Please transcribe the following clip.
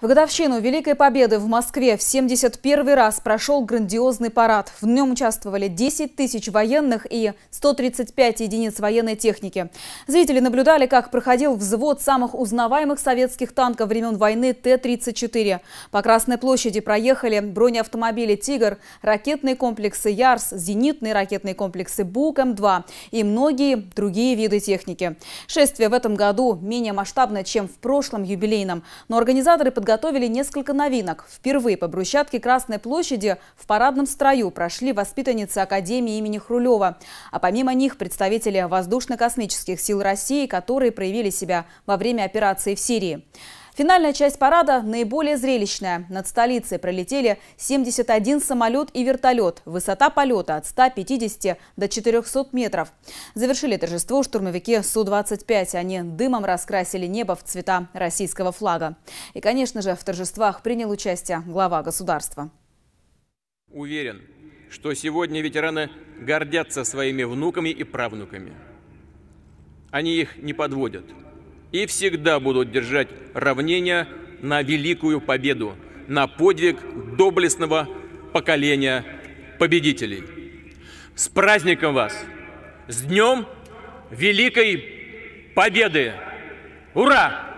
В годовщину Великой Победы в Москве в 71 раз прошел грандиозный парад. В нем участвовали 10 тысяч военных и 135 единиц военной техники. Зрители наблюдали, как проходил взвод самых узнаваемых советских танков времен войны Т-34. По Красной площади проехали бронеавтомобили «Тигр», ракетные комплексы «Ярс», зенитные ракетные комплексы «Бук», «М2» и многие другие виды техники. Шествие в этом году менее масштабное, чем в прошлом юбилейном, но организаторы подготовили подготовили несколько новинок. Впервые по брусчатке Красной площади в парадном строю прошли воспитанницы Академии имени Хрулева. А помимо них представители Воздушно-космических сил России, которые проявили себя во время операции в Сирии. Финальная часть парада наиболее зрелищная. Над столицей пролетели 71 самолет и вертолет. Высота полета от 150 до 400 метров. Завершили торжество штурмовики Су-25. Они дымом раскрасили небо в цвета российского флага. И, конечно же, в торжествах принял участие глава государства. Уверен, что сегодня ветераны гордятся своими внуками и правнуками. Они их не подводят и всегда будут держать равнение на великую победу, на подвиг доблестного поколения победителей. С праздником вас! С Днем Великой Победы! Ура!